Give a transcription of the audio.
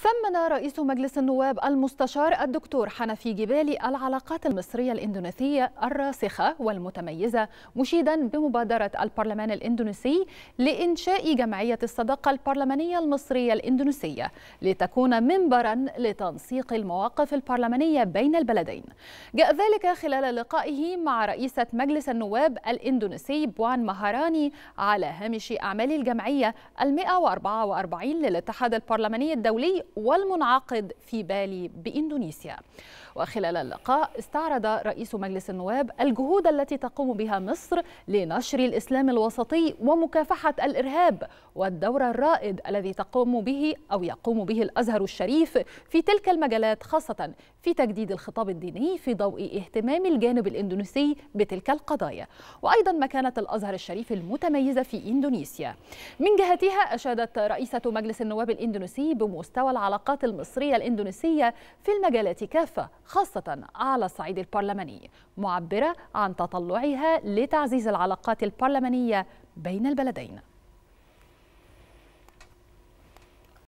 ثمن رئيس مجلس النواب المستشار الدكتور حنفي جبالي العلاقات المصرية الإندونيسية الراسخة والمتميزة مشيدا بمبادرة البرلمان الإندونيسي لإنشاء جمعية الصداقة البرلمانية المصرية الإندونيسية لتكون منبرا لتنسيق المواقف البرلمانية بين البلدين جاء ذلك خلال لقائه مع رئيسة مجلس النواب الإندونيسي بوان مهاراني على هامش أعمال الجمعية ال 144 للاتحاد البرلماني الدولي والمنعقد في بالي باندونيسيا. وخلال اللقاء استعرض رئيس مجلس النواب الجهود التي تقوم بها مصر لنشر الاسلام الوسطي ومكافحه الارهاب والدور الرائد الذي تقوم به او يقوم به الازهر الشريف في تلك المجالات خاصه في تجديد الخطاب الديني في ضوء اهتمام الجانب الاندونيسي بتلك القضايا وايضا مكانه الازهر الشريف المتميزه في اندونيسيا. من جهتها اشادت رئيسه مجلس النواب الاندونيسي بمستوى العلاقات المصرية الإندونيسية في المجالات كافة خاصة على الصعيد البرلماني معبرة عن تطلعها لتعزيز العلاقات البرلمانية بين البلدين